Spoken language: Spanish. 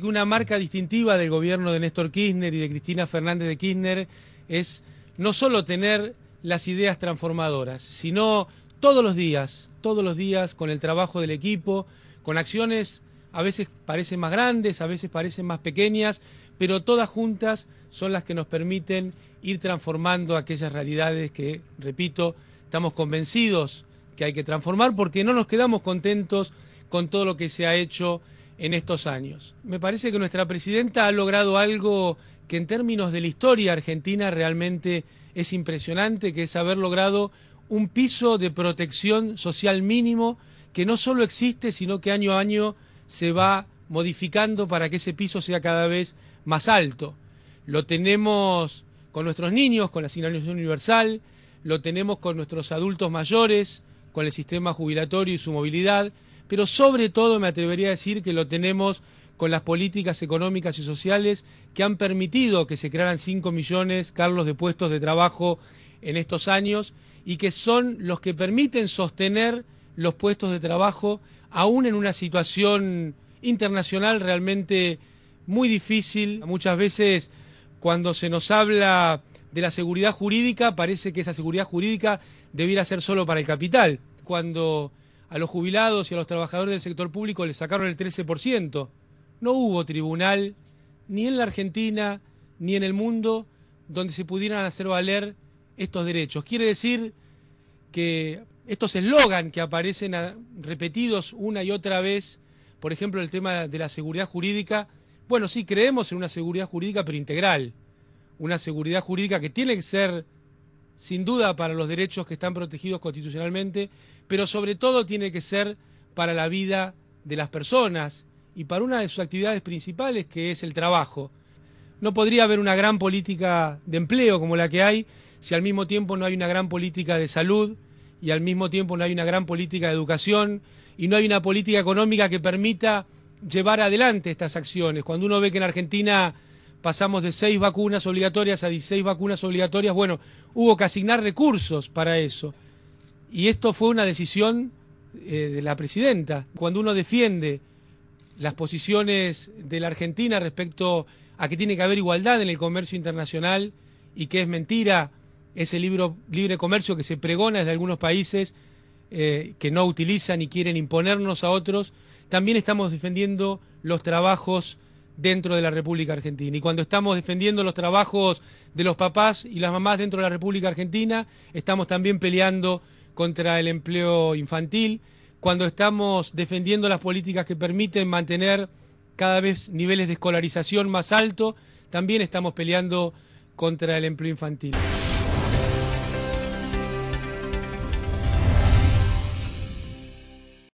Una marca distintiva del gobierno de Néstor Kirchner y de Cristina Fernández de Kirchner es no solo tener las ideas transformadoras, sino todos los días, todos los días con el trabajo del equipo, con acciones a veces parecen más grandes, a veces parecen más pequeñas, pero todas juntas son las que nos permiten ir transformando aquellas realidades que, repito, estamos convencidos que hay que transformar porque no nos quedamos contentos con todo lo que se ha hecho en estos años. Me parece que nuestra presidenta ha logrado algo que en términos de la historia argentina realmente es impresionante, que es haber logrado un piso de protección social mínimo que no solo existe, sino que año a año se va modificando para que ese piso sea cada vez más alto. Lo tenemos con nuestros niños, con la asignación universal, lo tenemos con nuestros adultos mayores, con el sistema jubilatorio y su movilidad, pero sobre todo me atrevería a decir que lo tenemos con las políticas económicas y sociales que han permitido que se crearan 5 millones, Carlos, de puestos de trabajo en estos años y que son los que permiten sostener los puestos de trabajo aún en una situación internacional realmente muy difícil. Muchas veces cuando se nos habla de la seguridad jurídica parece que esa seguridad jurídica debiera ser solo para el capital. Cuando a los jubilados y a los trabajadores del sector público le sacaron el 13%. No hubo tribunal, ni en la Argentina, ni en el mundo, donde se pudieran hacer valer estos derechos. Quiere decir que estos eslogan que aparecen repetidos una y otra vez, por ejemplo, el tema de la seguridad jurídica, bueno, sí creemos en una seguridad jurídica, pero integral. Una seguridad jurídica que tiene que ser sin duda para los derechos que están protegidos constitucionalmente, pero sobre todo tiene que ser para la vida de las personas y para una de sus actividades principales que es el trabajo. No podría haber una gran política de empleo como la que hay si al mismo tiempo no hay una gran política de salud y al mismo tiempo no hay una gran política de educación y no hay una política económica que permita llevar adelante estas acciones. Cuando uno ve que en Argentina pasamos de seis vacunas obligatorias a 16 vacunas obligatorias. Bueno, hubo que asignar recursos para eso. Y esto fue una decisión eh, de la presidenta. Cuando uno defiende las posiciones de la Argentina respecto a que tiene que haber igualdad en el comercio internacional y que es mentira ese libro, libre comercio que se pregona desde algunos países eh, que no utilizan y quieren imponernos a otros, también estamos defendiendo los trabajos dentro de la República Argentina. Y cuando estamos defendiendo los trabajos de los papás y las mamás dentro de la República Argentina, estamos también peleando contra el empleo infantil. Cuando estamos defendiendo las políticas que permiten mantener cada vez niveles de escolarización más altos, también estamos peleando contra el empleo infantil.